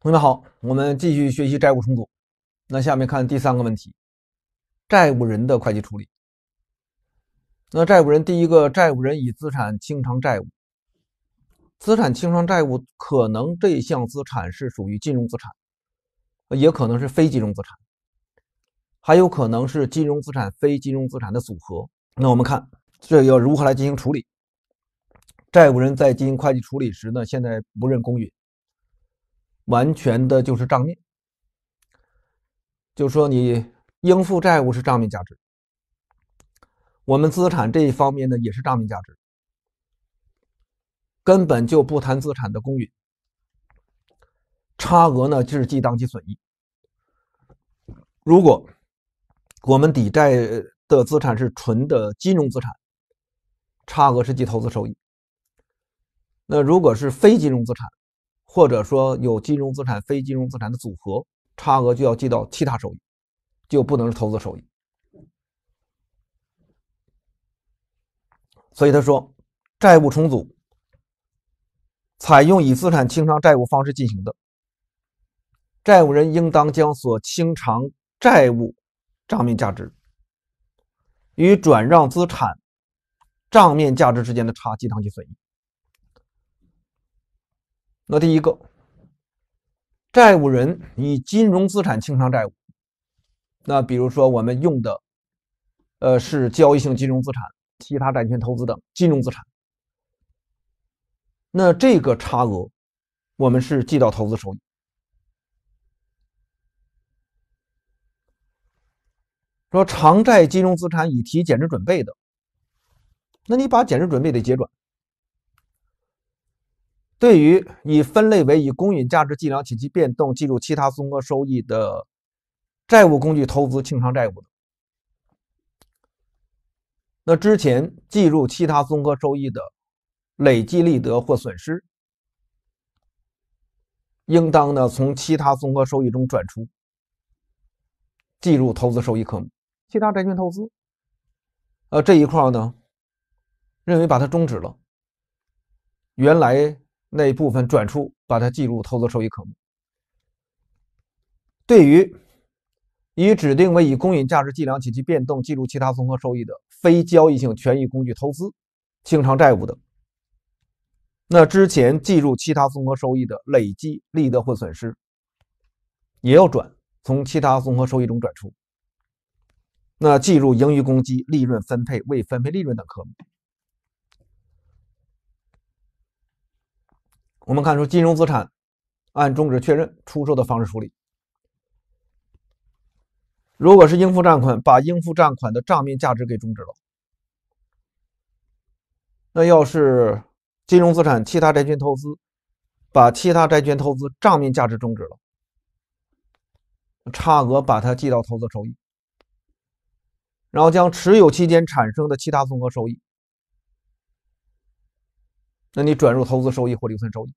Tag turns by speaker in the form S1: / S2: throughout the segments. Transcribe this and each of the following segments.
S1: 同学们好，我们继续学习债务重组。那下面看第三个问题：债务人的会计处理。那债务人第一个，债务人以资产清偿债务。资产清偿债务，可能这项资产是属于金融资产，也可能是非金融资产，还有可能是金融资产、非金融资产的组合。那我们看这要如何来进行处理？债务人在进行会计处理时呢，现在不认公允。完全的就是账面，就说你应付债务是账面价值，我们资产这一方面呢也是账面价值，根本就不谈资产的公允，差额呢是记当期损益。如果我们抵债的资产是纯的金融资产，差额是记投资收益。那如果是非金融资产，或者说有金融资产、非金融资产的组合差额就要记到其他收益，就不能是投资收益。所以他说，债务重组采用以资产清偿债务方式进行的，债务人应当将所清偿债务账面价值与转让资产账面价值之间的差记当其损益。那第一个，债务人以金融资产清偿债务，那比如说我们用的，呃，是交易性金融资产、其他债权投资等金融资产，那这个差额，我们是记到投资收益。说偿债金融资产已提减值准备的，那你把减值准备得结转。对于以分类为以公允价值计量且其变动计入其他综合收益的债务工具投资清偿债务的，那之前计入其他综合收益的累计利得或损失，应当呢从其他综合收益中转出，计入投资收益科目。其他债权投资，呃这一块呢，认为把它终止了，原来。那一部分转出，把它计入投资收益科目。对于以指定为以公允价值计量及其变动计入其他综合收益的非交易性权益工具投资清偿债务的，那之前计入其他综合收益的累计利得或损失，也要转从其他综合收益中转出。那计入盈余公积、利润分配、未分配利润等科目。我们看出，金融资产按终止确认、出售的方式处理。如果是应付账款，把应付账款的账面价值给终止了。那要是金融资产其他债权投资，把其他债权投资账面价值终止了，差额把它记到投资收益，然后将持有期间产生的其他综合收益。那你转入投资收益或留存收益，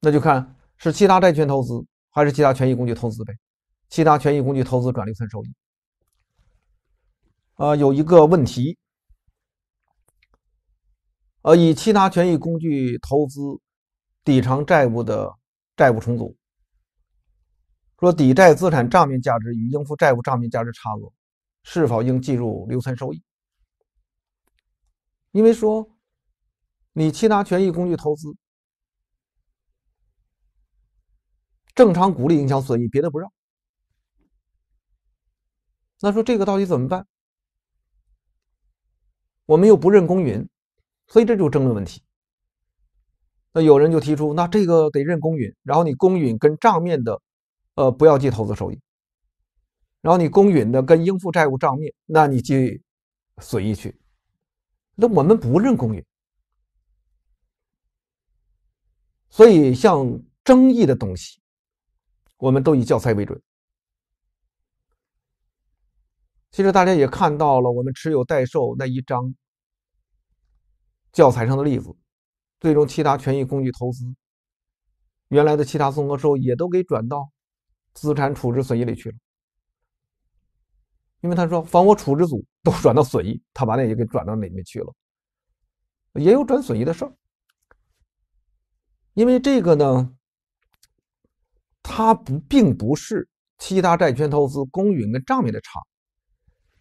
S1: 那就看是其他债权投资还是其他权益工具投资呗。其他权益工具投资转留存收益。呃，有一个问题，呃，以其他权益工具投资抵偿债务的债务重组，说抵债资产账面价值与应付债务账面价值差额是否应计入留存收益？因为说，你其他权益工具投资正常鼓励影响损益，别的不让。那说这个到底怎么办？我们又不认公允，所以这就争论问题。那有人就提出，那这个得认公允，然后你公允跟账面的，呃，不要计投资收益，然后你公允的跟应付债务账面，那你计损益去。那我们不认公允，所以像争议的东西，我们都以教材为准。其实大家也看到了，我们持有代售那一张教材上的例子，最终其他权益工具投资原来的其他综合收益也都给转到资产处置损益里去了。因为他说房屋处置组都转到损益，他把那也给转到里面去了，也有转损益的事儿。因为这个呢，它不并不是其他债权投资公允跟账面的差，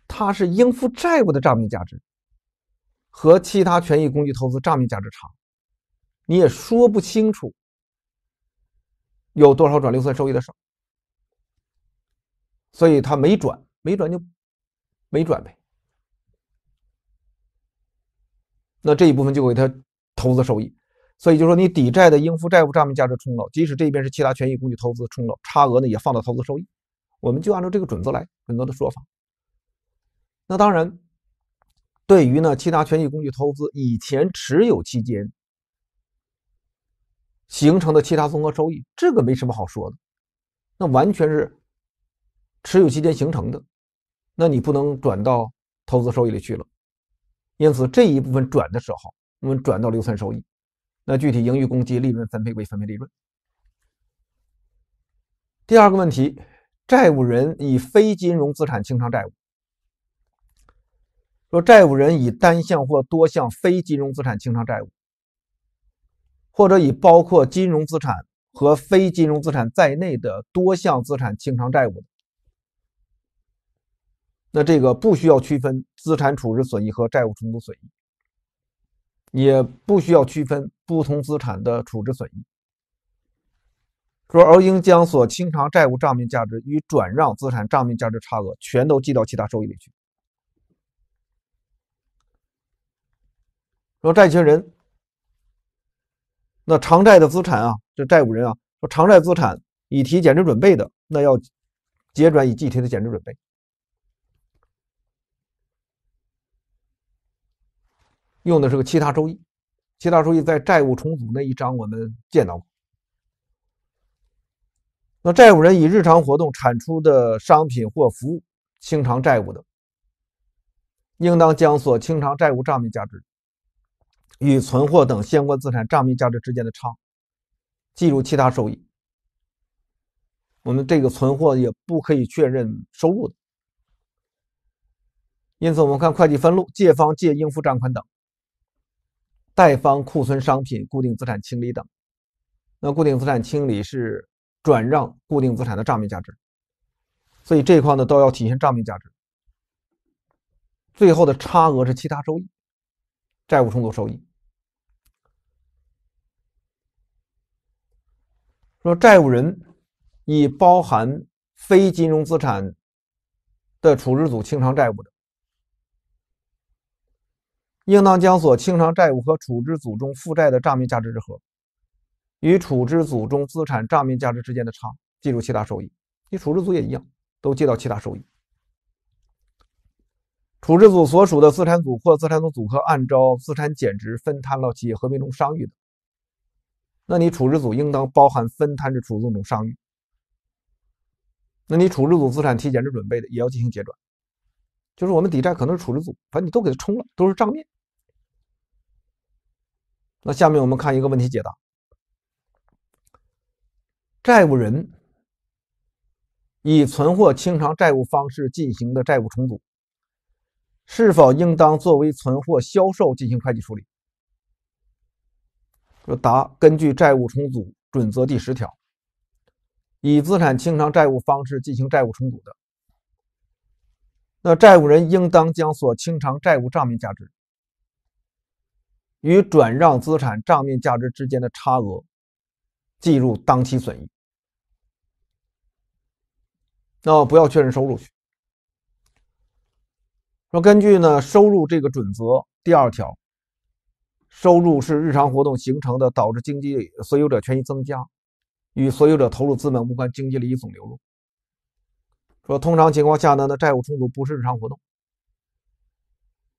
S1: 它是应付债务的账面价值和其他权益工具投资账面价值差，你也说不清楚有多少转留存收益的事儿，所以它没转，没转就。没赚呗，那这一部分就给他投资收益，所以就说你抵债的应付债务账面价值冲漏，即使这一边是其他权益工具投资冲漏，差额呢也放到投资收益，我们就按照这个准则来，很多的说法。那当然，对于呢其他权益工具投资以前持有期间形成的其他综合收益，这个没什么好说的，那完全是持有期间形成的。那你不能转到投资收益里去了，因此这一部分转的时候，我们转到留存收益。那具体盈余公积、利润分配归分配利润。第二个问题，债务人以非金融资产清偿债务，说债务人以单项或多项非金融资产清偿债务，或者以包括金融资产和非金融资产在内的多项资产清偿债务的。那这个不需要区分资产处置损益和债务重组损益，也不需要区分不同资产的处置损益，说而应将所清偿债务账面价值与转让资产账面价值差额全都记到其他收益里去。说债权人，那偿债的资产啊，这债务人啊，说偿债资产已提减值准备的，那要结转已计提的减值准备。用的是个其他收益，其他收益在债务重组那一章我们见到过。那债务人以日常活动产出的商品或服务清偿债务的，应当将所清偿债务账面价值与存货等相关资产账面价值之间的差，计入其他收益。我们这个存货也不可以确认收入的。因此，我们看会计分录，借方借应付账款等。贷方库存商品、固定资产清理等。那固定资产清理是转让固定资产的账面价值，所以这块呢都要体现账面价值。最后的差额是其他收益，债务重组收益。说债务人以包含非金融资产的处置组清偿债务的。应当将所清偿债务和处置组中负债的账面价值之和，与处置组中资产账面价值之间的差计入其他收益。你处置组也一样，都计到其他收益。处置组所属的资产组或资产组组合，按照资产减值分摊到企业合并中商誉的，那你处置组应当包含分摊的处置总中商誉。那你处置组资产提减值准备的也要进行结转。就是我们抵债可能是处置组，反正你都给他冲了，都是账面。那下面我们看一个问题解答：债务人以存货清偿债务方式进行的债务重组，是否应当作为存货销售进行会计处理？说答：根据债务重组准则第十条，以资产清偿债务方式进行债务重组的。那债务人应当将所清偿债务账面价值与转让资产账面价值之间的差额计入当期损益。那不要确认收入去。说根据呢收入这个准则第二条，收入是日常活动形成的，导致经济所有者权益增加，与所有者投入资本无关，经济利益总流入。说，通常情况下呢，那债务重组不是日常活动，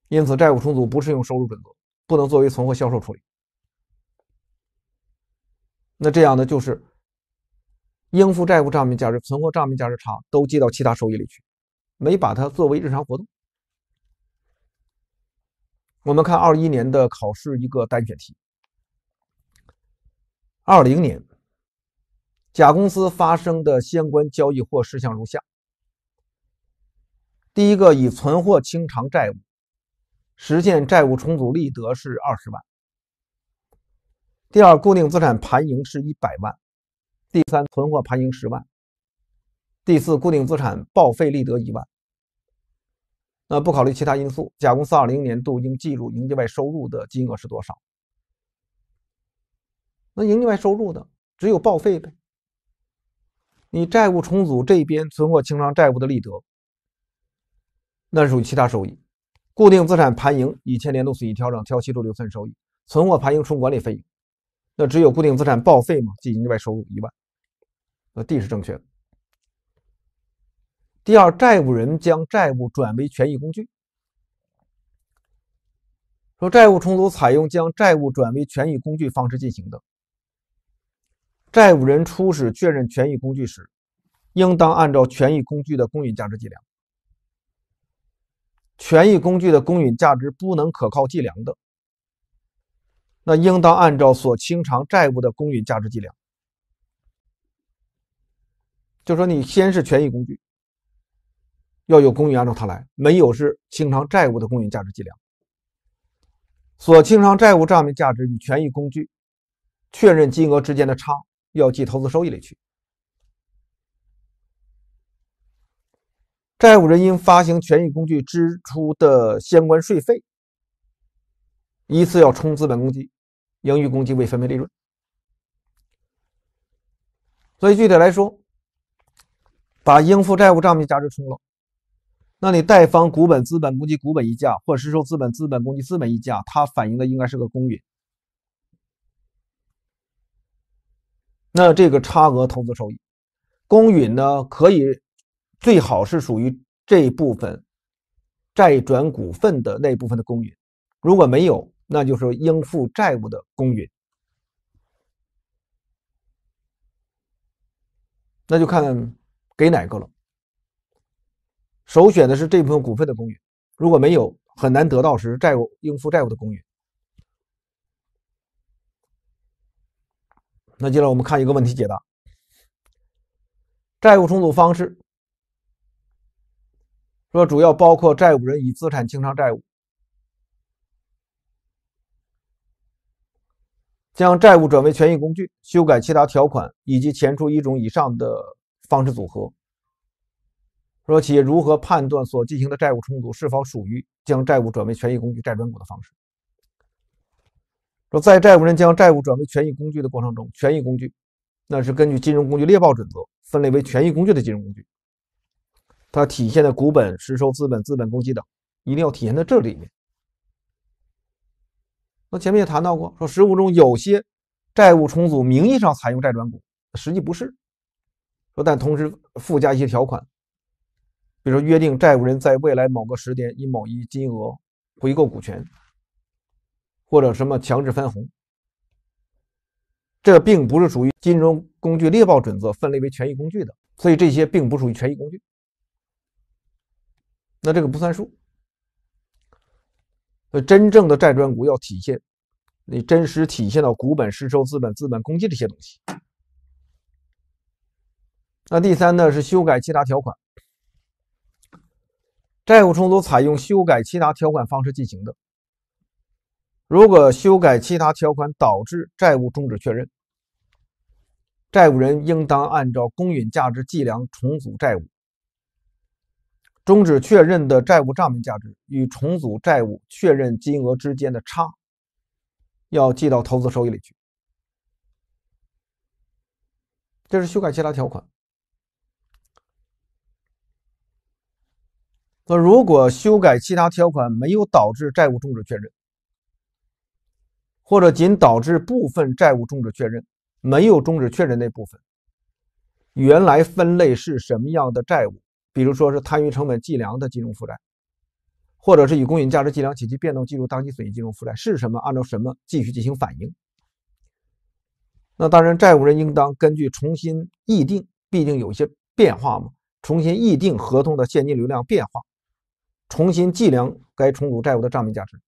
S1: 因此债务重组不适用收入准则，不能作为存货销售处理。那这样呢，就是应付债务账面价值、存货账面价值差都记到其他收益里去，没把它作为日常活动。我们看二一年的考试一个单选题：二零年，甲公司发生的相关交易或事项如下。第一个以存货清偿债务，实现债务重组利得是二十万。第二，固定资产盘盈是一百万。第三，存货盘盈十万。第四，固定资产报废利得一万。那不考虑其他因素，甲公司二零年度应计入营业外收入的金额是多少？那营业外收入呢？只有报废呗。你债务重组这边存货清偿债务的利得。那属于其他收益，固定资产盘盈以前年度损益调整调期初留算收益，存货盘盈冲管理费用，那只有固定资产报废吗？经营外收入一万，那 D 是正确的。第二，债务人将债务转为权益工具，说债务重组采用将债务转为权益工具方式进行的，债务人初始确认权益工具时，应当按照权益工具的公允价值计量。权益工具的公允价值不能可靠计量的，那应当按照所清偿债务的公允价值计量。就说你先是权益工具，要有公允，按照它来；没有是清偿债务的公允价值计量。所清偿债务账面价值与权益工具确认金额之间的差，要记投资收益里去。债务人应发行权益工具支出的相关税费，依次要冲资本公积、盈余公积、未分配利润。所以具体来说，把应付债务账面价值冲了，那你贷方股本、资本公积、股本溢价，或者实收资本、资本公积、资本溢价，它反映的应该是个公允。那这个差额投资收益，公允呢可以。最好是属于这部分债转股份的那部分的公允，如果没有，那就是应付债务的公允，那就看给哪个了。首选的是这部分股份的公允，如果没有，很难得到是债务应付债务的公允。那接下来我们看一个问题解答：债务重组方式。说主要包括债务人以资产清偿债务、将债务转为权益工具、修改其他条款以及前述一种以上的方式组合。说企业如何判断所进行的债务重组是否属于将债务转为权益工具、债转股的方式？说在债务人将债务转为权益工具的过程中，权益工具那是根据金融工具猎豹准则分类为权益工具的金融工具。它体现的股本、实收资本、资本公积等，一定要体现在这里面。那前面也谈到过，说实务中有些债务重组名义上采用债转股，实际不是。说但同时附加一些条款，比如说约定债务人在未来某个时点以某一金额回购股权，或者什么强制分红，这并不是属于金融工具《猎豹准则》分类为权益工具的，所以这些并不属于权益工具。那这个不算数。所以，真正的债转股要体现，你真实体现到股本、实收资本、资本公积这些东西。那第三呢，是修改其他条款。债务重组采用修改其他条款方式进行的，如果修改其他条款导致债务终止确认，债务人应当按照公允价值计量重组债务。终止确认的债务账面价值与重组债务确认金额之间的差，要记到投资收益里去。这是修改其他条款。那如果修改其他条款没有导致债务终止确认，或者仅导致部分债务终止确认，没有终止确认那部分，原来分类是什么样的债务？比如说是摊余成本计量的金融负债，或者是以公允价值计量体其变动计入当期损益金融负债是什么？按照什么继续进行反映？那当然，债务人应当根据重新议定，毕竟有一些变化嘛。重新议定合同的现金流量变化，重新计量该重组债务的账面价值。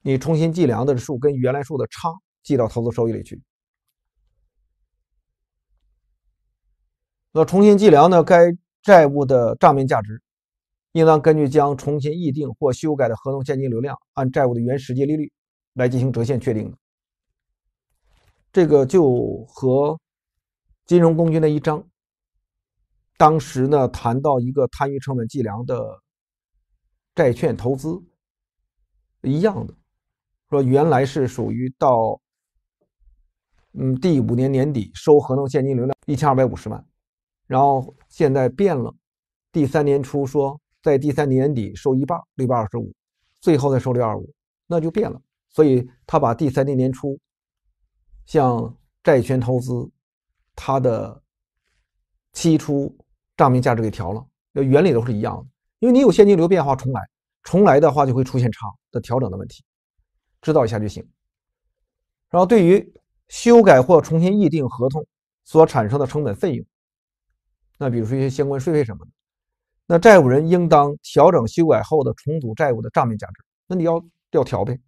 S1: 你重新计量的数跟原来数的差记到投资收益里去。那重新计量呢？该债务的账面价值应当根据将重新议定或修改的合同现金流量按债务的原实际利率来进行折现确定。这个就和金融工具那一章，当时呢谈到一个摊余成本计量的债券投资一样的，说原来是属于到嗯第五年年底收合同现金流量一千二百五十万。然后现在变了，第三年初说在第三年底收一半，六百二十五，最后再收六二五，那就变了。所以他把第三年年初，像债权投资，它的期初账面价值给调了，原理都是一样的，因为你有现金流变化，重来，重来的话就会出现差的调整的问题，知道一下就行。然后对于修改或重新议定合同所产生的成本费用。那比如说一些相关税费什么的，那债务人应当调整修改后的重组债务的账面价值，那你要要调呗，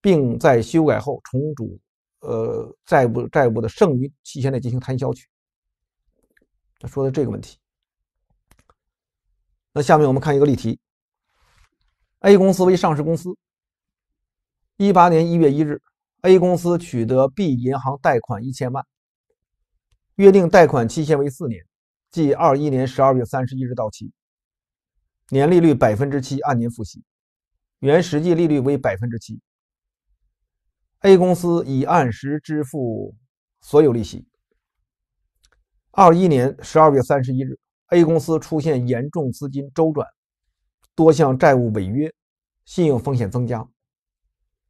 S1: 并在修改后重组呃债务债务的剩余期限内进行摊销去。他说的这个问题，那下面我们看一个例题。A 公司为上市公司，一八年一月一日，A 公司取得 B 银行贷款一千万，约定贷款期限为四年。即二一年十二月三十一日到期，年利率百分之七，按年付息，原实际利率为百分之七。A 公司已按时支付所有利息。二一年十二月三十一日，A 公司出现严重资金周转，多项债务违约，信用风险增加，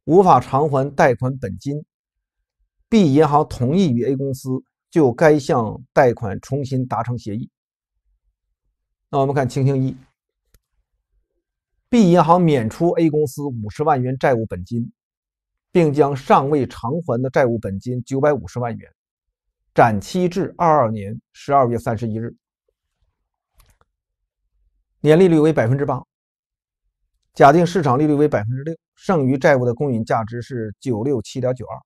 S1: 无法偿还贷款本金。B 银行同意与 A 公司。就该项贷款重新达成协议。那我们看情形一：B 银行免除 A 公司五十万元债务本金，并将尚未偿还的债务本金九百五十万元展期至二二年十二月三十一日，年利率为百分之八。假定市场利率为百分之六，剩余债务的公允价值是九六七点九二，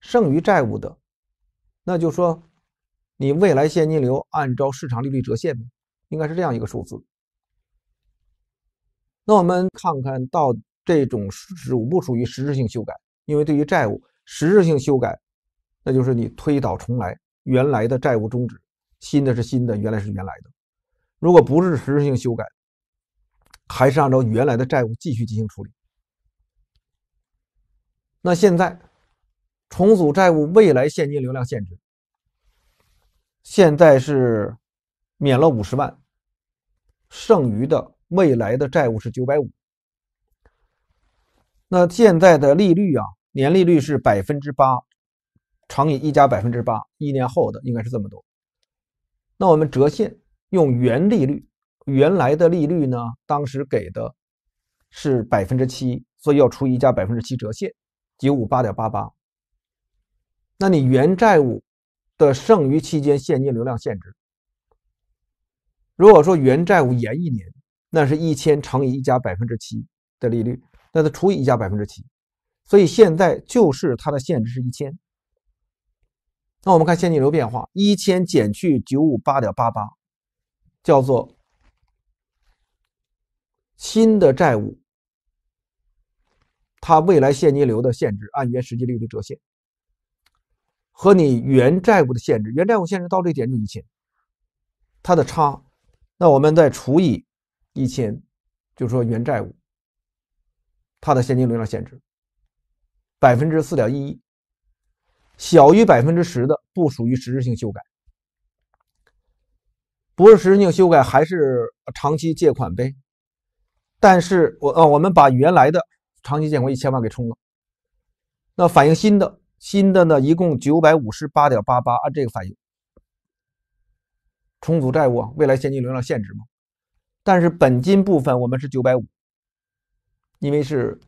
S1: 剩余债务的。那就说，你未来现金流按照市场利率折现，应该是这样一个数字。那我们看看到这种属不属于实质性修改？因为对于债务实质性修改，那就是你推倒重来，原来的债务终止，新的是新的，原来是原来的。如果不是实质性修改，还是按照原来的债务继续进行处理。那现在。重组债务未来现金流量限制，现在是免了五十万，剩余的未来的债务是九百五。那现在的利率啊，年利率是百分之八，乘以一加百分之八，一年后的应该是这么多。那我们折现用原利率，原来的利率呢，当时给的是百分之七，所以要除以加百分之七折现，九五八点八八。那你原债务的剩余期间现金流量限制，如果说原债务延一年，那是一千乘以一加百分之七的利率，那它除以一加百分之七，所以现在就是它的限制是一千。那我们看现金流变化，一千减去九五八点八八，叫做新的债务，它未来现金流的限制按原实际利率折现。和你原债务的限制，原债务限制到这点就一千，它的差，那我们再除以一千，就说原债务它的现金流量限制百分之四点一一，小于百分之十的不属于实质性修改，不是实质性修改还是长期借款呗，但是我呃我们把原来的长期借款一千万给冲了，那反映新的。新的呢，一共九百五十八点八八，按这个反应，重组债务啊、未来现金流量限值吗？但是本金部分我们是九百五，因为是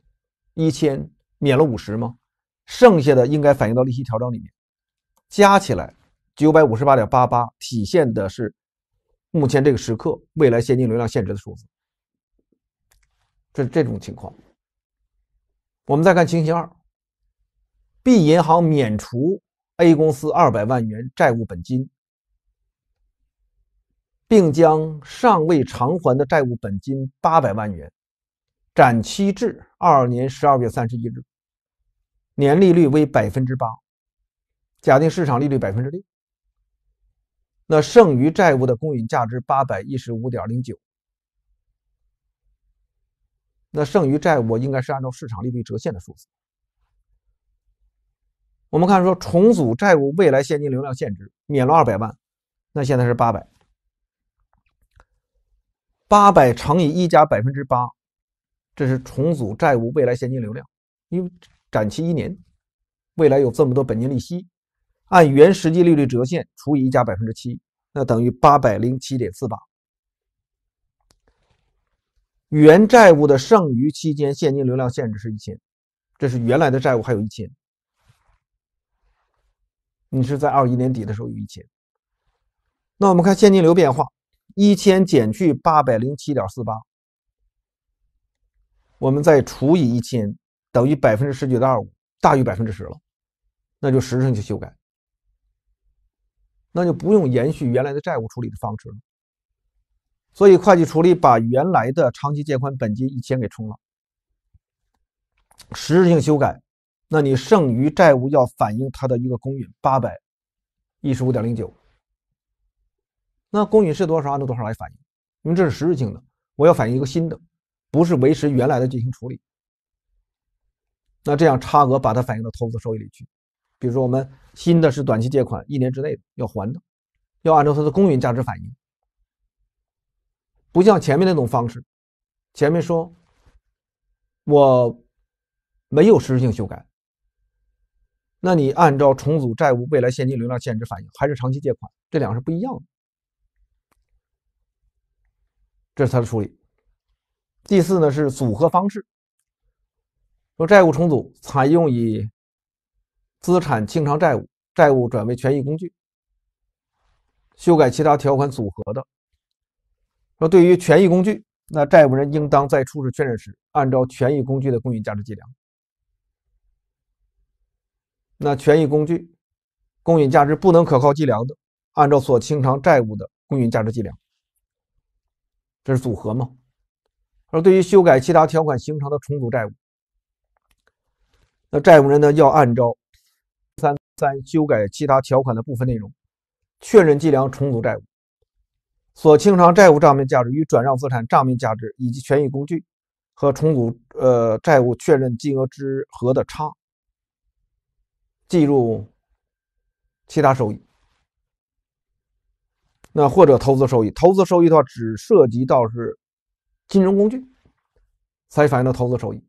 S1: 一千免了五十嘛，剩下的应该反映到利息调整里面，加起来九百五十八点八八，体现的是目前这个时刻未来现金流量限值的数字。这是这种情况。我们再看情形二。B 银行免除 A 公司二百万元债务本金，并将尚未偿还的债务本金八百万元展期至二年十二月三十一日，年利率为百分之八。假定市场利率百分之六，那剩余债务的公允价值八百一十五点零九，那剩余债务应该是按照市场利率折现的数字。我们看说重组债务未来现金流量现值免了二百万，那现在是八百，八百乘以一加百分之八，这是重组债务未来现金流量，因为展期一年，未来有这么多本金利息，按原实际利率折现除以一加百分之七，那等于八百零七点四八。原债务的剩余期间现金流量限制是一千，这是原来的债务还有一千。你是在二一年底的时候有一千，那我们看现金流变化，一千减去八百零七点四八，我们再除以一千，等于百分之十九点二五，大于百分之十了，那就实质性去修改，那就不用延续原来的债务处理的方式了，所以会计处理把原来的长期借款本金一千给冲了，实质性修改。那你剩余债务要反映它的一个公允八百一十五点零九，那公允是多少？按照多少来反映？因为这是实质性的，我要反映一个新的，不是维持原来的进行处理。那这样差额把它反映到投资收益里去。比如说我们新的是短期借款，一年之内的要还的，要按照它的公允价值反映，不像前面那种方式。前面说我没有实质性修改。那你按照重组债务未来现金流量现值反映，还是长期借款？这两个是不一样的，这是他的处理。第四呢是组合方式，说债务重组采用以资产清偿债务，债务转为权益工具，修改其他条款组合的。说对于权益工具，那债务人应当在初始确认时，按照权益工具的公允价值计量。那权益工具公允价值不能可靠计量的，按照所清偿债务的公允价值计量，这是组合嘛？而对于修改其他条款形成的重组债务，那债务人呢要按照三三修改其他条款的部分内容，确认计量重组债务所清偿债务账面价值与转让资产账面价值以及权益工具和重组呃债务确认金额之和的差。计入其他收益，那或者投资收益。投资收益的话，只涉及到是金融工具才反映到投资收益。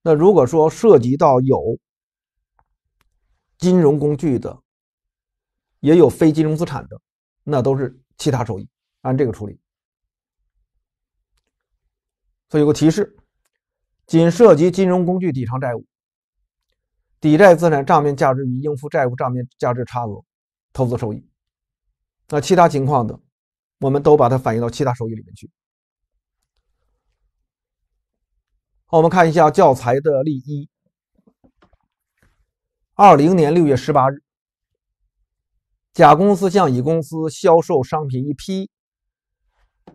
S1: 那如果说涉及到有金融工具的，也有非金融资产的，那都是其他收益，按这个处理。所以有个提示：仅涉及金融工具抵偿债务。抵债资产账面价值与应付债务账面价值差额，投资收益。那其他情况的，我们都把它反映到其他收益里面去。好，我们看一下教材的例一。二零年六月十八日，甲公司向乙公司销售商品一批，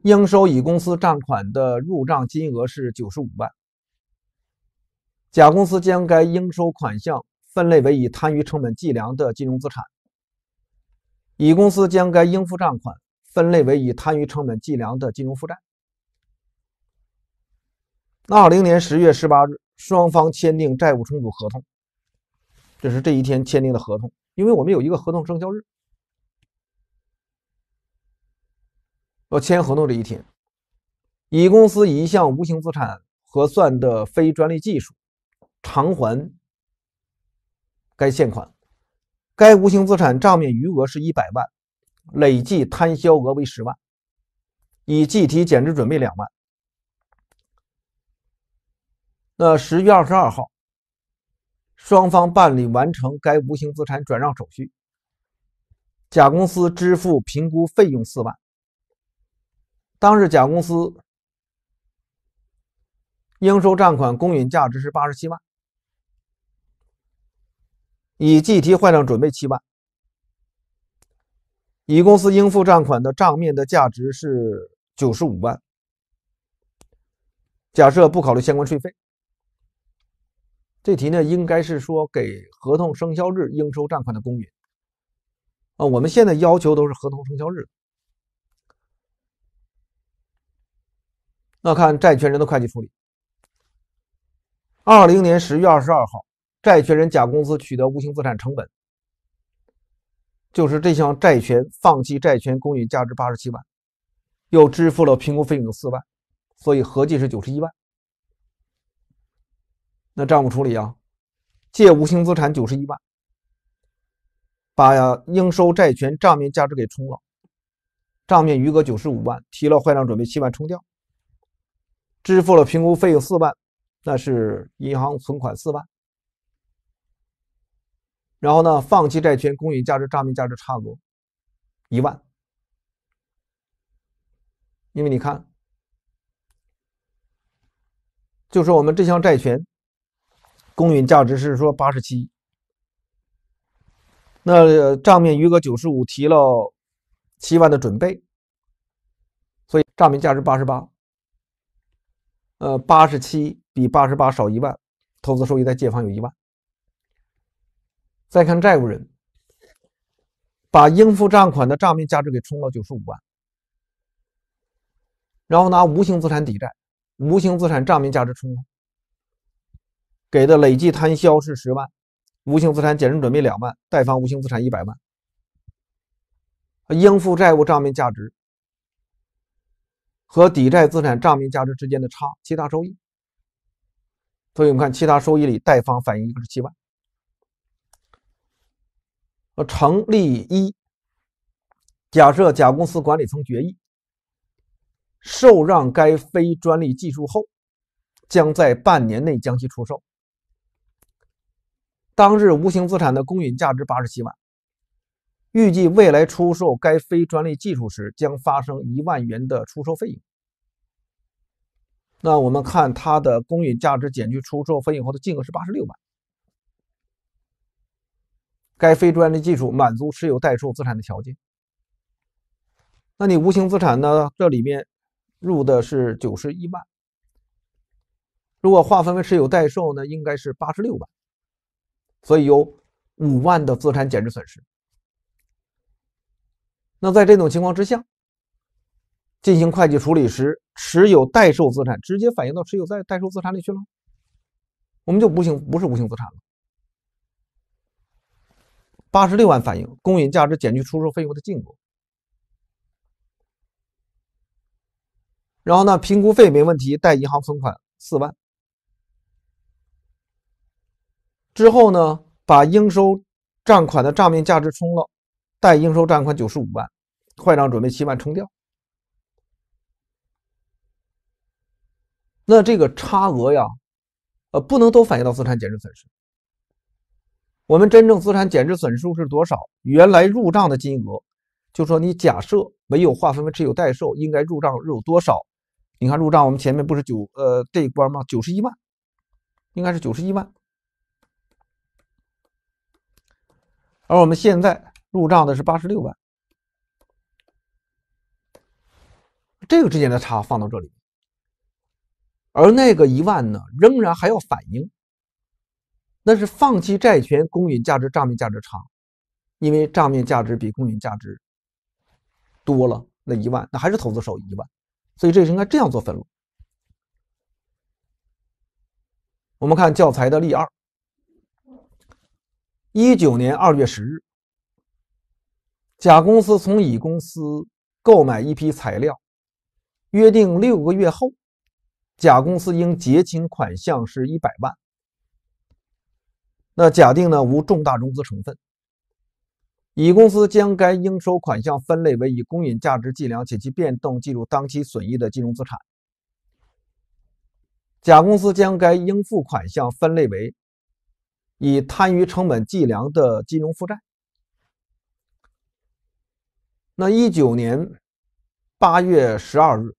S1: 应收乙公司账款的入账金额是九十五万。甲公司将该应收款项分类为以摊余成本计量的金融资产，乙公司将该应付账款分类为以摊余成本计量的金融负债。二零年十月十八日，双方签订债务重组合同，这是这一天签订的合同，因为我们有一个合同生效日，要签合同这一天，乙公司一项无形资产核算的非专利技术。偿还该现款，该无形资产账面余额是一百万，累计摊销额为十万，已计提减值准备两万。那十月二十二号，双方办理完成该无形资产转让手续。甲公司支付评估费用四万，当日甲公司应收账款公允价值是八十七万。以计提坏账准备七万，乙公司应付账款的账面的价值是九十五万。假设不考虑相关税费，这题呢应该是说给合同生效日应收账款的公允啊，我们现在要求都是合同生效日。那看债权人的会计处理，二零年十月二十二号。债权人甲公司取得无形资产成本，就是这项债权放弃债权公允价值八十七万，又支付了评估费用四万，所以合计是九十一万。那账务处理啊，借无形资产九十一万，把应收债权账面价值给冲了，账面余额九十五万，提了坏账准备七万冲掉，支付了评估费用四万，那是银行存款四万。然后呢，放弃债权公允价值账面价值差额一万，因为你看，就是我们这项债权公允价值是说八十七，那账面余额九十五，提了七万的准备，所以账面价值八十八，呃，八十七比八十八少一万，投资收益在借方有一万。再看债务人，把应付账款的账面价值给冲了九十五万，然后拿无形资产抵债，无形资产账面价值冲，给的累计摊销是十万，无形资产减值准备两万，贷方无形资产一百万，应付债务账面价值和抵债资产账面价值之间的差，其他收益。所以我们看其他收益里，贷方反映一个是七万。成立一假设，甲公司管理层决议受让该非专利技术后，将在半年内将其出售。当日无形资产的公允价值八十七万，预计未来出售该非专利技术时将发生一万元的出售费用。那我们看它的公允价值减去出售费用后的金额是八十六万。该非专利技术满足持有待售资产的条件，那你无形资产呢？这里面入的是九十一万，如果划分为持有待售呢，应该是八十六万，所以有五万的资产减值损失。那在这种情况之下，进行会计处理时，持有待售资产直接反映到持有在待售资产里去了，我们就无形不是无形资产了。八十六万反映公允价值减去出售费用的净额。然后呢，评估费没问题，贷银行存款四万。之后呢，把应收账款的账面价值冲了，贷应收账款九十五万，坏账准备七万冲掉。那这个差额呀，呃，不能都反映到资产减值损失。我们真正资产减值损失是多少？原来入账的金额，就说你假设没有划分为持有待售，应该入账有多少？你看入账，我们前面不是九呃这一关吗？九十一万，应该是九十一万。而我们现在入账的是八十六万，这个之间的差放到这里，而那个一万呢，仍然还要反映。那是放弃债权，公允价值账面价值长，因为账面价值比公允价值多了那一万，那还是投资收益一万，所以这是应该这样做分录。我们看教材的例二，一九年二月十日，甲公司从乙公司购买一批材料，约定六个月后，甲公司应结清款项是一百万。那假定呢无重大融资成分，乙公司将该应收款项分类为以公允价值计量且其变动计入当期损益的金融资产，甲公司将该应付款项分类为以摊余成本计量的金融负债。那一九年八月十二日，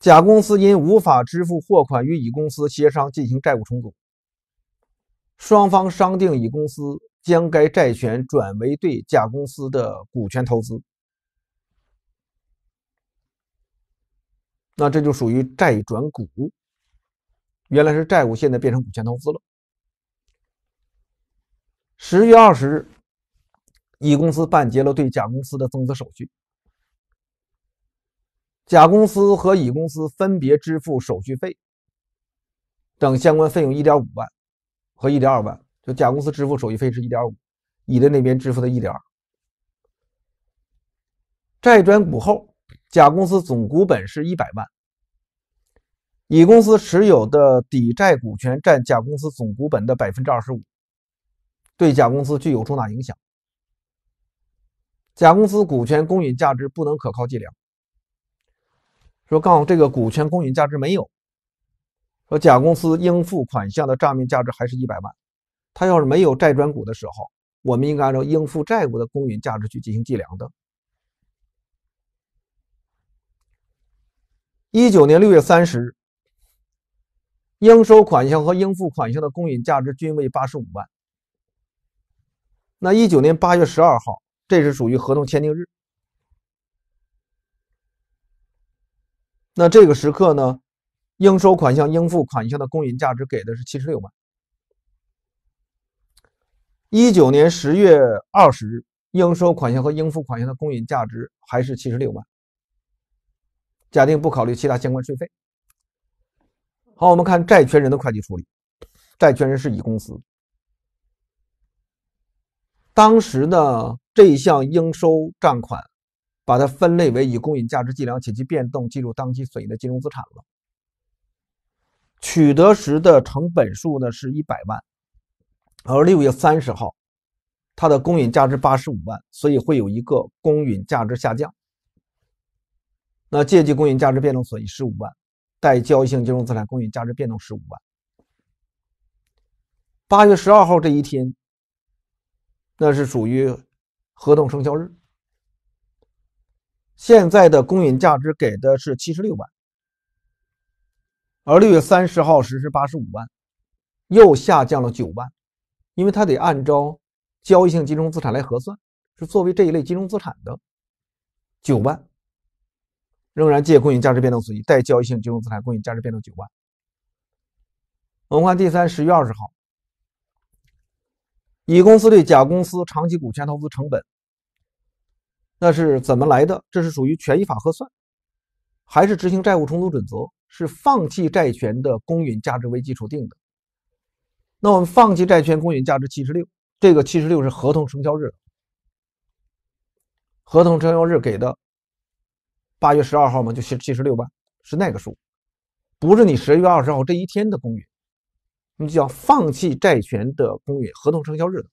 S1: 甲公司因无法支付货款，与乙公司协商进行债务重组。双方商定，乙公司将该债权转为对甲公司的股权投资，那这就属于债转股。原来是债务，现在变成股权投资了。十月二十日，乙公司办结了对甲公司的增资手续，甲公司和乙公司分别支付手续费等相关费用一点五万。和一点二万，就甲公司支付手续费是一点五，乙的那边支付的一点二。债转股后，甲公司总股本是一百万，乙公司持有的抵债股权占甲公司总股本的百分之二十五，对甲公司具有重大影响。甲公司股权公允价值不能可靠计量，说告诉这个股权公允价值没有。说甲公司应付款项的账面价值还是一百万，他要是没有债转股的时候，我们应该按照应付债务的公允价值去进行计量的。一九年六月三十日，应收款项和应付款项的公允价值均为八十五万。那一九年八月十二号，这是属于合同签订日，那这个时刻呢？应收款项、应付款项的公允价值给的是七十六万。一九年十月二十日，应收款项和应付款项的公允价值还是七十六万。假定不考虑其他相关税费。好，我们看债权人的会计处理。债权人是乙公司。当时呢，这一项应收账款把它分类为以公允价值计量且其变动计入当期损益的金融资产了。取得时的成本数呢是一百万，而六月三十号它的公允价值八十五万，所以会有一个公允价值下降。那借记公允价值变动损益十五万，待交易性金融资产公允价值变动十五万。八月十二号这一天，那是属于合同生效日，现在的公允价值给的是七十六万。而六月三十号时是八十五万，又下降了九万，因为它得按照交易性金融资产来核算，是作为这一类金融资产的九万，仍然借公允价值变动损益，带交易性金融资产公允价值变动九万。我们看第三，十月二十号，乙公司对甲公司长期股权投资成本，那是怎么来的？这是属于权益法核算，还是执行债务重组准则？是放弃债权的公允价值为基础定的。那我们放弃债权公允价值七十六，这个七十六是合同生效日，合同生效日给的。八月十二号嘛，就七七十六万，是那个数，不是你十月二十号这一天的公允。你就要放弃债权的公允合同生效日。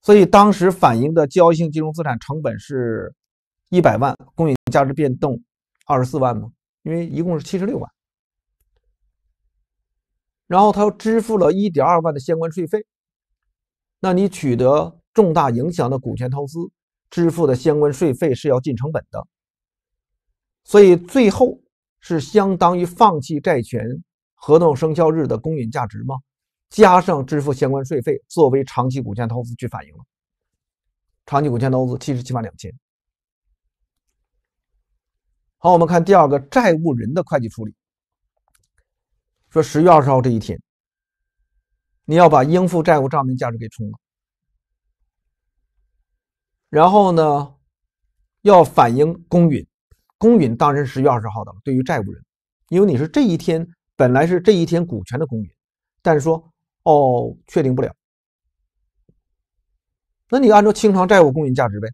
S1: 所以当时反映的交易性金融资产成本是一百万，公允价值变动二十四万吗？因为一共是七十六万，然后他又支付了一点二万的相关税费，那你取得重大影响的股权投资支付的相关税费是要进成本的，所以最后是相当于放弃债权合同生效日的公允价值吗？加上支付相关税费作为长期股权投资去反映了，长期股权投资七十七万两千。好，我们看第二个债务人的会计处理。说十月二十号这一天，你要把应付债务账面价值给冲了。然后呢，要反映公允，公允当然是十月二十号的了。对于债务人，因为你是这一天本来是这一天股权的公允，但是说哦确定不了，那你按照清偿债务公允价值呗。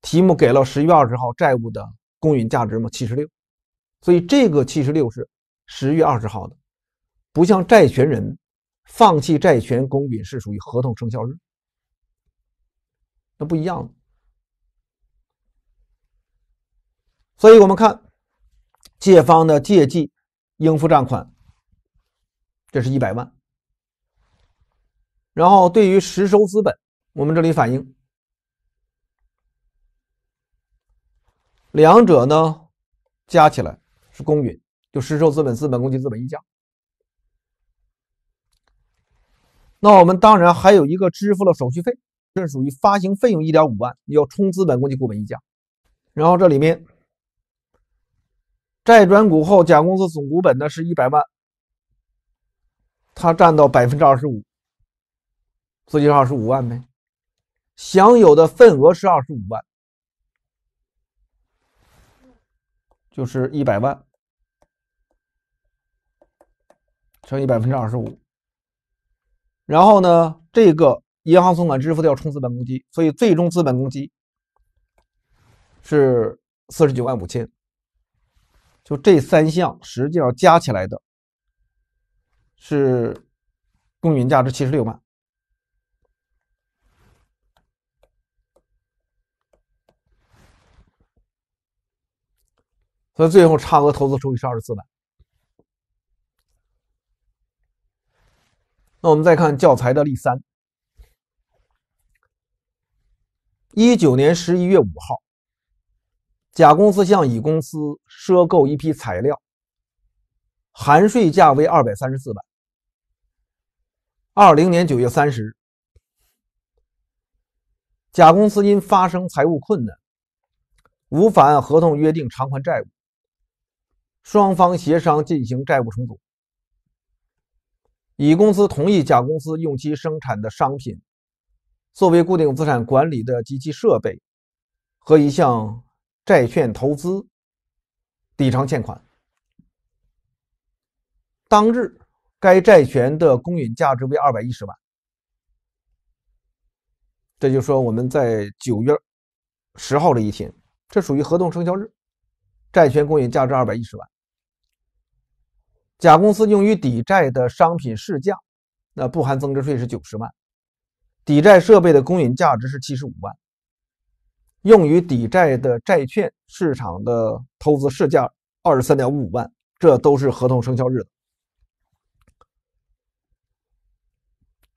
S1: 题目给了十月二十号债务的。公允价值嘛，七十六，所以这个七十六是十月二十号的，不像债权人放弃债权公允是属于合同生效日，那不一样了。所以我们看借方的借记应付账款，这是一百万。然后对于实收资本，我们这里反映。两者呢，加起来是公允，就实收资本、资本公积、资本溢价。那我们当然还有一个支付了手续费，这属于发行费用，一点五万要充资本公积、股本溢价。然后这里面债转股后，甲公司总股本呢是一百万，它占到百分之二十五，资金号是五万呗，享有的份额是二十五万。就是一百万乘以百分之二十五，然后呢，这个银行存款支付的要冲资本公积，所以最终资本公积是四十九万五千。就这三项实际上加起来的是公允价值七十六万。那最后差额投资收益是二十四万。那我们再看教材的例三：一九年十一月五号，甲公司向乙公司赊购一批材料，含税价为二百三十四万。二零年九月三十日，甲公司因发生财务困难，无法按合同约定偿还债务。双方协商进行债务重组，乙公司同意甲公司用其生产的商品作为固定资产管理的机器设备和一项债券投资抵偿欠款。当日，该债权的公允价值为二百一十万。这就说我们在九月十号这一天，这属于合同生效日。债权公允价值二百一十万，甲公司用于抵债的商品市价，那不含增值税是九十万，抵债设备的公允价值是七十五万，用于抵债的债券市场的投资市价二十三点五五万，这都是合同生效日的。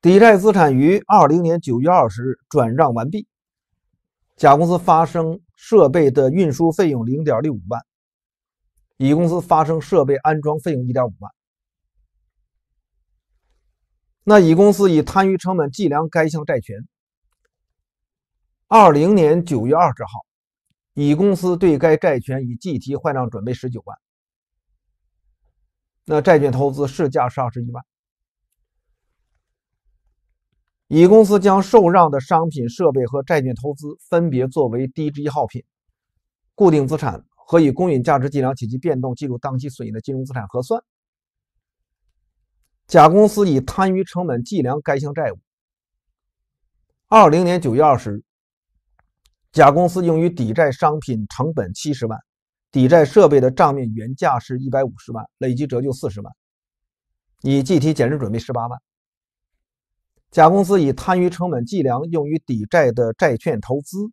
S1: 抵债资产于二零年九月二十日转让完毕，甲公司发生。设备的运输费用零点六五万，乙公司发生设备安装费用一点五万。那乙公司以摊余成本计量该项债权。二零年九月二十号，乙公司对该债权已计提坏账准备十九万。那债券投资市价是二十一万。乙公司将受让的商品、设备和债券投资分别作为低值易耗品、固定资产和以公允价值计量且其变动计入当期损益的金融资产核算。甲公司以摊余成本计量该项债务。二零年九月二十日，甲公司用于抵债商品成本七十万，抵债设备的账面原价是一百五十万，累计折旧四十万，已计提减值准备十八万。甲公司以摊余成本计量用于抵债的债券投资，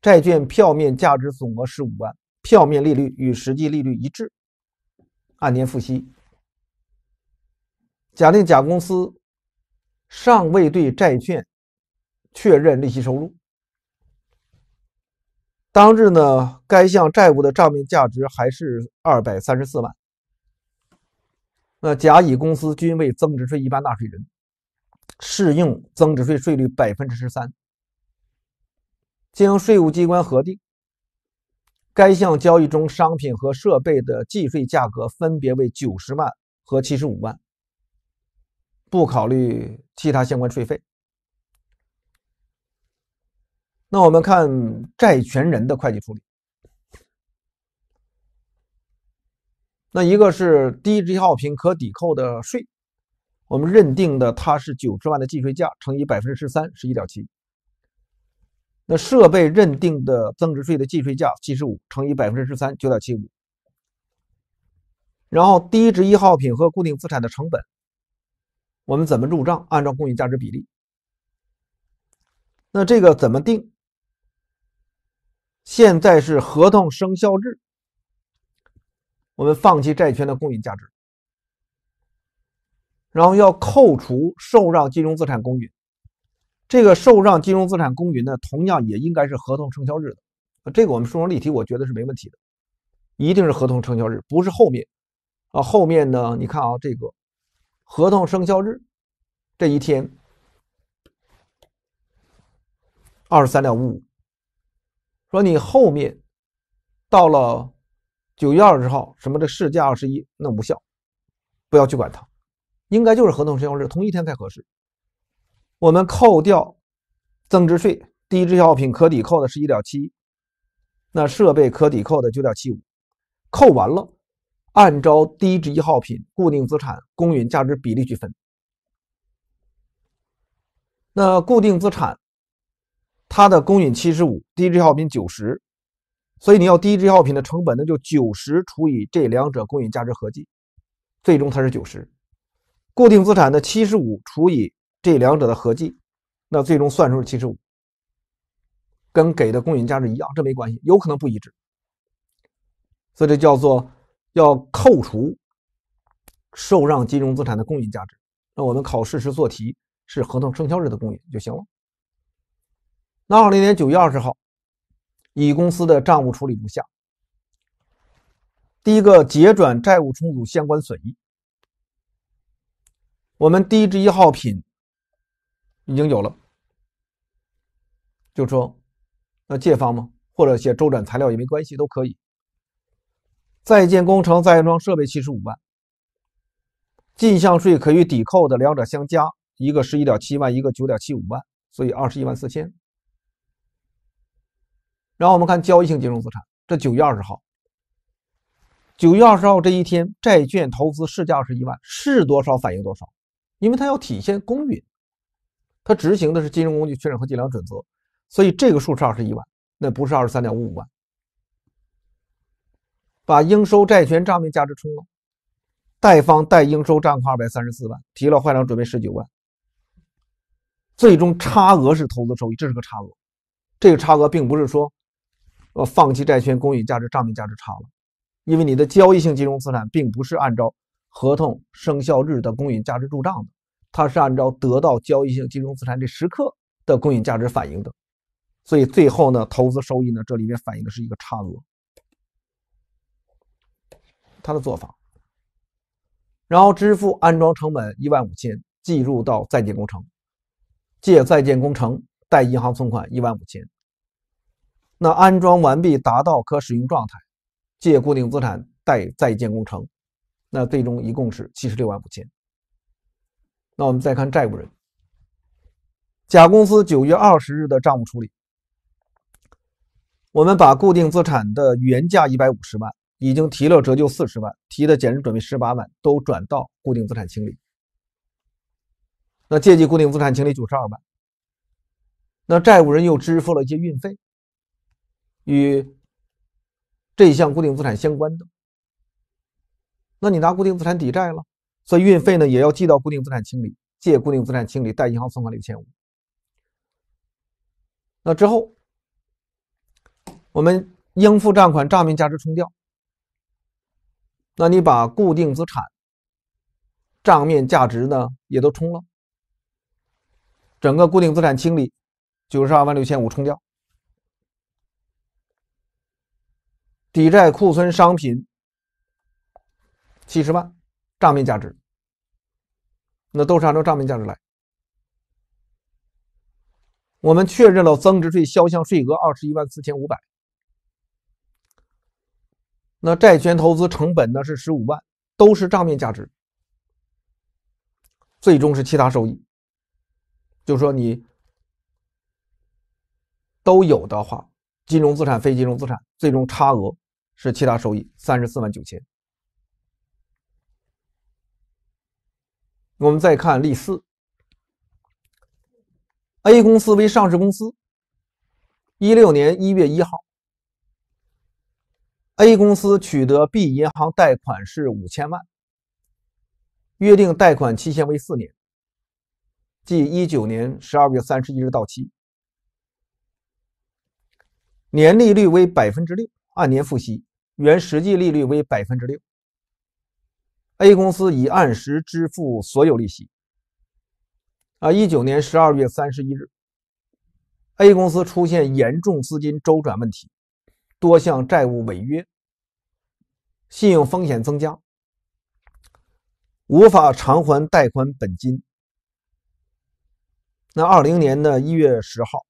S1: 债券票面价值总额十五万，票面利率与实际利率一致，按年付息。假定甲公司尚未对债券确认利息收入，当日呢，该项债务的账面价值还是二百三十四万。那甲乙公司均为增值税一般纳税人。适用增值税税率百分之十三。经税务机关核定，该项交易中商品和设备的计税价格分别为九十万和七十五万。不考虑其他相关税费。那我们看债权人的会计处理。那一个是低值耗品可抵扣的税。我们认定的它是九十万的计税价乘以百分之十三是一点七，那设备认定的增值税的计税价七十五乘以百分之十三九点七五，然后低值易耗品和固定资产的成本，我们怎么入账？按照公允价值比例。那这个怎么定？现在是合同生效日，我们放弃债权的公允价值。然后要扣除受让金融资产公允，这个受让金融资产公允呢，同样也应该是合同生效日的。这个我们说说例题，我觉得是没问题的，一定是合同生效日，不是后面。啊，后面呢？你看啊，这个合同生效日这一天，二十三点五五，说你后面到了九月二十号，什么这市价二十一，那无效，不要去管它。应该就是合同生效日同一天才合适。我们扣掉增值税低值易耗品可抵扣的是一点七，那设备可抵扣的九点七五，扣完了，按照低值一耗品固定资产公允价值比例去分。那固定资产它的公允七十五，低值易耗品九十，所以你要低值易耗品的成本，那就九十除以这两者公允价值合计，最终它是九十。固定资产的七十五除以这两者的合计，那最终算出是七十五，跟给的公允价值一样，这没关系，有可能不一致，所以这叫做要扣除受让金融资产的公允价值。那我们考试时做题是合同生效日的公允就行了。那二零年九月二十号，乙公司的账务处理如下：第一个，结转债务重组相关损益。我们低值一号品已经有了，就说那借方吗？或者写周转材料也没关系，都可以。在建工程在安装设备七十五万，进项税可予抵扣的两者相加，一个十一点七万，一个九点七五万，所以二十一万四千。然后我们看交易性金融资产，这九月二十号，九月二十号这一天债券投资市价二十一万，是多少反映多少？因为它要体现公允，它执行的是金融工具确认和计量准则，所以这个数是二十一万，那不是二十三点五五万。把应收债权账面价值冲了，贷方贷应收账款二百三十四万，提了坏账准备十九万，最终差额是投资收益，这是个差额。这个差额并不是说，呃，放弃债权公允价值账面价值差了，因为你的交易性金融资产并不是按照。合同生效日的公允价值入账，的，它是按照得到交易性金融资产这时刻的公允价值反映的。所以最后呢，投资收益呢，这里面反映的是一个差额。他的做法，然后支付安装成本一万五千，计入到在建工程，借在建工程，贷银行存款一万五千。那安装完毕达到可使用状态，借固定资产，贷在建工程。那最终一共是七十六万五千。那我们再看债务人，甲公司九月二十日的账务处理，我们把固定资产的原价一百五十万，已经提了折旧四十万，提的减值准备十八万，都转到固定资产清理。那借记固定资产清理九十二万。那债务人又支付了一些运费，与这一项固定资产相关的。那你拿固定资产抵债了，所以运费呢也要记到固定资产清理，借固定资产清理，贷银行存款六千五。那之后，我们应付账款账面价值冲掉，那你把固定资产账面价值呢也都冲了，整个固定资产清理九十二万六千五冲掉，抵债库存商品。七十万账面价值，那都是按照账面价值来。我们确认了增值税销项税额二十一万四千五百，那债权投资成本呢是十五万，都是账面价值。最终是其他收益，就说你都有的话，金融资产、非金融资产最终差额是其他收益三十四万九千。我们再看例四，A 公司为上市公司，一六年一月一号，A 公司取得 B 银行贷款是五千万，约定贷款期限为四年，即一九年十二月三十一日到期，年利率为百分之六，按年付息，原实际利率为百分之六。A 公司已按时支付所有利息。啊，一九年十二月三十一日，A 公司出现严重资金周转问题，多项债务违约，信用风险增加，无法偿还贷款本金。那二零年的一月十号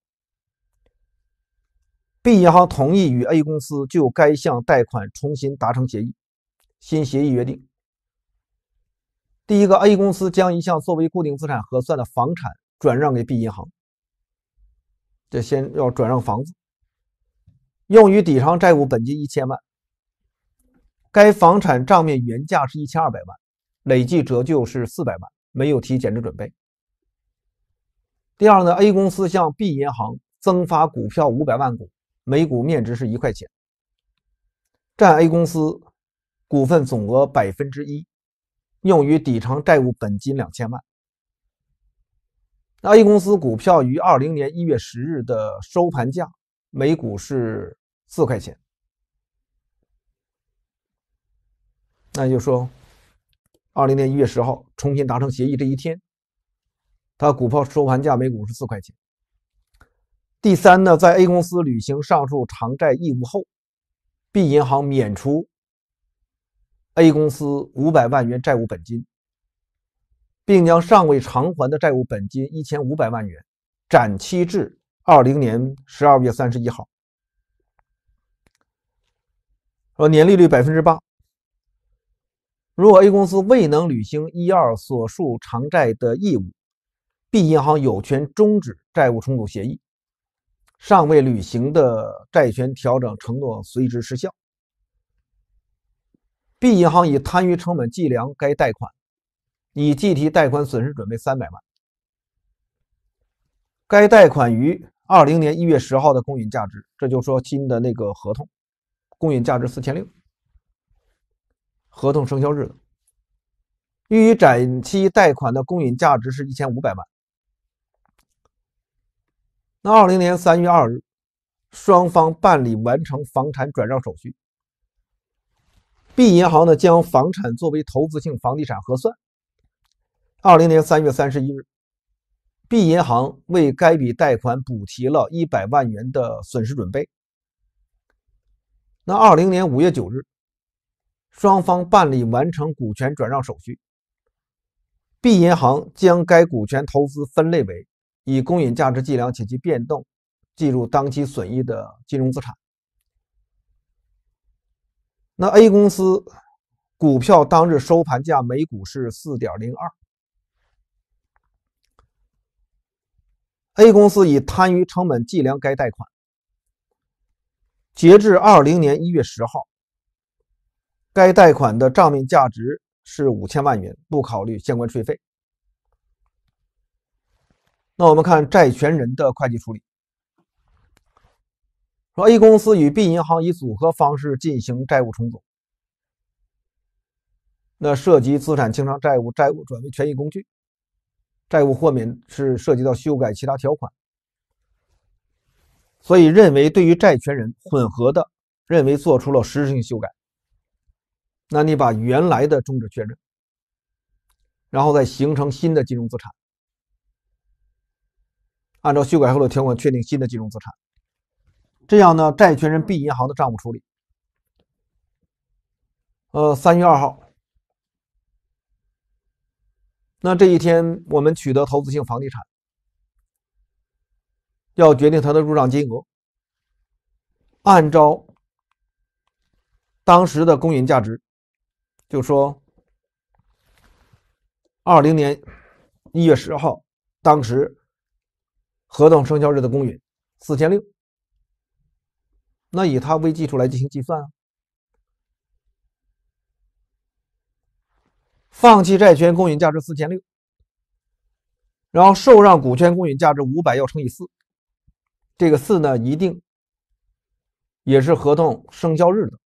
S1: ，B 银行同意与 A 公司就该项贷款重新达成协议，新协议约定。第一个，A 公司将一项作为固定资产核算的房产转让给 B 银行，这先要转让房子，用于抵偿债务本金一千万。该房产账面原价是一千二百万，累计折旧是四百万，没有提减值准备。第二呢，A 公司向 B 银行增发股票五百万股，每股面值是一块钱，占 A 公司股份总额百分之一。用于抵偿债务本金两千万。那 A 公司股票于二零年一月十日的收盘价每股是四块钱。那就说，二零年一月十号重新达成协议这一天，它股票收盘价每股是四块钱。第三呢，在 A 公司履行上述偿债义务后，B 银行免除。A 公司五百万元债务本金，并将尚未偿还的债务本金一千五百万元展期至二零年十二月三十一号，说年利率百分之八。如果 A 公司未能履行一二所述偿债的义务，B 银行有权终止债务重组协议，尚未履行的债权调整承诺随之失效。B 银行以摊余成本计量该贷款，已计提贷款损失准备三百万。该贷款于二零年一月十号的公允价值，这就说新的那个合同公允价值四千六，合同生效日的，用于展期贷款的公允价值是一千五百万。那二零年三月二日，双方办理完成房产转让手续。B 银行呢将房产作为投资性房地产核算。二零年三月三十一日，B 银行为该笔贷款补提了一百万元的损失准备。那二零年五月九日，双方办理完成股权转让手续。B 银行将该股权投资分类为以公允价值计量且其变动计入当期损益的金融资产。那 A 公司股票当日收盘价每股是四点零二。A 公司以摊余成本计量该贷款，截至二零年一月十号，该贷款的账面价值是五千万元，不考虑相关税费。那我们看债权人的会计处理。说 A 公司与 B 银行以组合方式进行债务重组，那涉及资产清偿债务、债务转为权益工具、债务豁免是涉及到修改其他条款，所以认为对于债权人混合的认为做出了实质性修改。那你把原来的终止确认，然后再形成新的金融资产，按照修改后的条款确定新的金融资产。这样呢，债权人 B 银行的账务处理。呃，三月二号，那这一天我们取得投资性房地产，要决定它的入账金额，按照当时的公允价值，就说二零年一月十号当时合同生效日的公允四千六。那以它为基础来进行计算啊，放弃债权公允价值四千六，然后受让股权公允价值五百，要乘以四，这个四呢一定也是合同生效日的，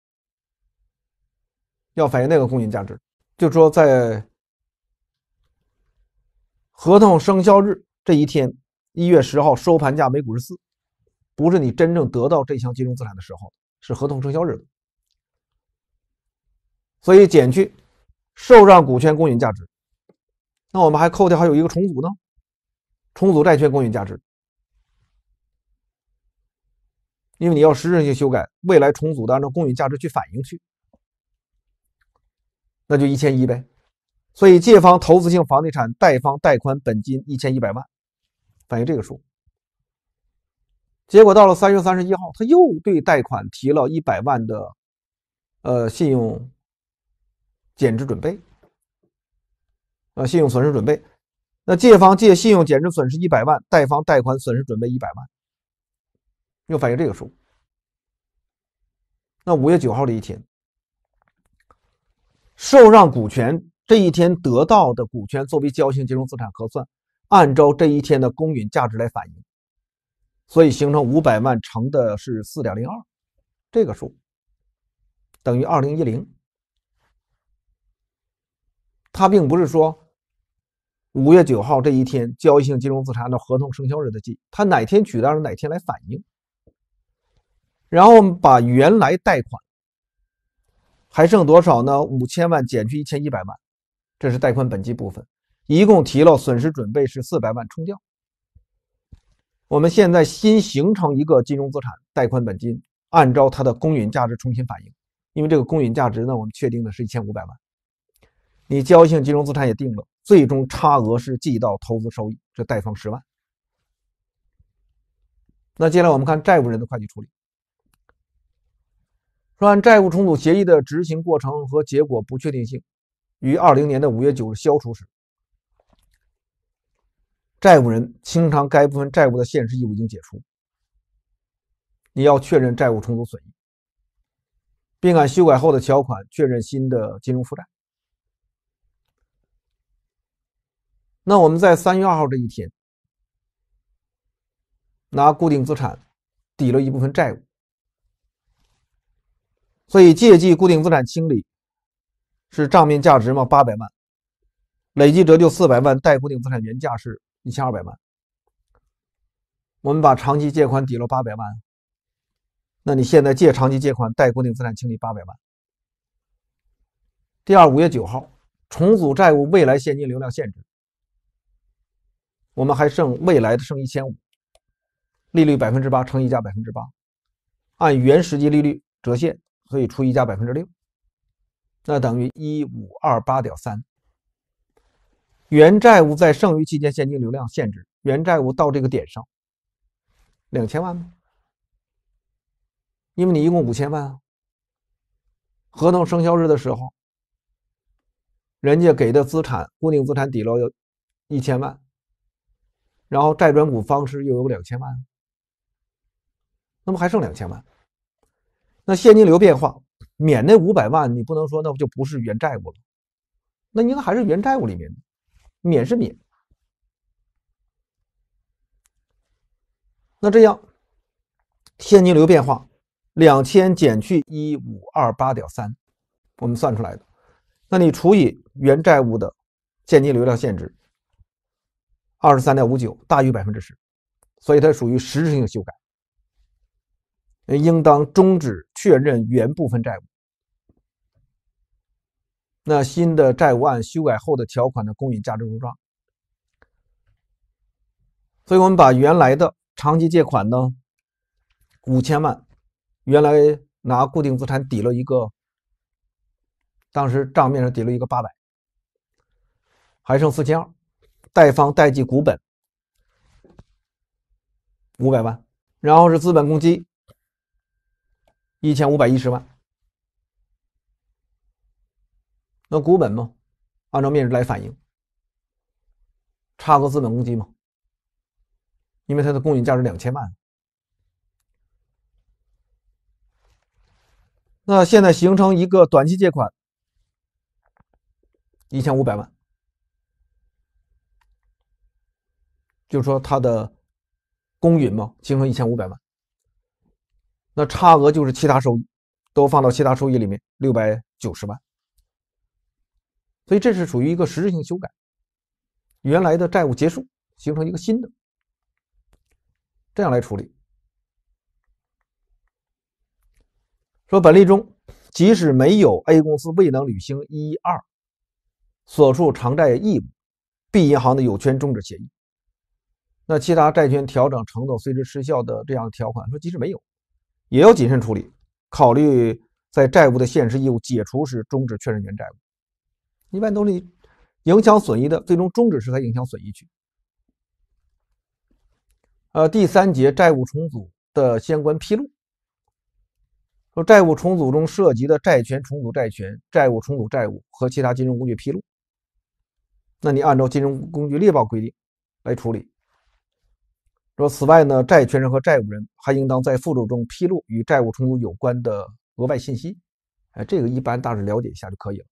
S1: 要反映那个公允价值，就是说在合同生效日这一天，一月十号收盘价每股是四。不是你真正得到这项金融资产的时候，是合同生效日。所以减去受让股权公允价值，那我们还扣掉还有一个重组呢，重组债券公允价值。因为你要实质性修改未来重组的，按照公允价值去反映去，那就一千一呗。所以借方投资性房地产，贷方贷款本金一千一百万，等于这个数。结果到了三月三十一号，他又对贷款提了一百万的呃信用减值准备，呃，信用损失准备。那借方借信用减值损失一百万，贷方贷款损失准备一百万，又反映这个数。那五月九号的一天，受让股权这一天得到的股权作为交易金融资产核算，按照这一天的公允价值来反映。所以形成五百万乘的是四点零二，这个数等于二零一零。它并不是说五月九号这一天交易性金融资产按照合同生效日的记，它哪天取得就哪天来反映。然后我们把原来贷款还剩多少呢？五千万减去一千一百万，这是贷款本金部分，一共提了损失准备是四百万冲掉。我们现在新形成一个金融资产，贷款本金按照它的公允价值重新反映，因为这个公允价值呢，我们确定的是一千五百万。你交易性金融资产也定了，最终差额是记到投资收益，这贷方十万。那接下来我们看债务人的会计处理，说按债务重组协议的执行过程和结果不确定性，于二零年的五月九日消除时。债务人清偿该部分债务的现实义务已经解除，你要确认债务重组损益，并按修改后的条款确认新的金融负债。那我们在三月二号这一天拿固定资产抵了一部分债务，所以借记固定资产清理是账面价值嘛八百万，累计折旧四百万，贷固定资产原价是。一千二百万，我们把长期借款抵了八百万，那你现在借长期借款，贷固定资产清理八百万。第二，五月九号，重组债务未来现金流量限制，我们还剩未来的剩一千五，利率百分之八乘一加百分之八，按原实际利率折现，所以除一加百分之六，那等于一五二八点三。原债务在剩余期间现金流量限制，原债务到这个点上，两千万吗？因为你一共五千万，啊。合同生效日的时候，人家给的资产固定资产抵了有一千万，然后债转股方式又有两千万，那么还剩两千万，那现金流变化，免那五百万，你不能说那不就不是原债务了，那应该还是原债务里面的。免是免，那这样现金流变化两千减去一五二八点三，我们算出来的，那你除以原债务的现金流量限制二十三点五九，大于百分之十，所以它属于实质性修改，应当终止确认原部分债务。那新的债务案修改后的条款的公允价值入账，所以我们把原来的长期借款呢，五千万，原来拿固定资产抵了一个，当时账面上抵了一个八百，还剩四千二，贷方贷记股本五百万，然后是资本公积一千五百一十万。那股本吗？按照面值来反映。差额资本公积吗？因为它的公允价值两千万。那现在形成一个短期借款一千五百万，就是说它的公允嘛，形成一千五百万。那差额就是其他收益，都放到其他收益里面，六百九十万。所以这是属于一个实质性修改，原来的债务结束，形成一个新的，这样来处理。说本例中，即使没有 A 公司未能履行一二所述偿债义务，B 银行的有权终止协议，那其他债权调整承诺随之失效的这样条款，说即使没有，也要谨慎处理，考虑在债务的现实义务解除时终止确认原债务。一般都是影响损益的，最终终止时才影响损益去。呃，第三节债务重组的相关披露，说债务重组中涉及的债权重组债权、债务重组债务和其他金融工具披露，那你按照金融工具列报规定来处理。说此外呢，债权人和债务人还应当在附注中披露与债务重组有关的额外信息。哎，这个一般大致了解一下就可以了。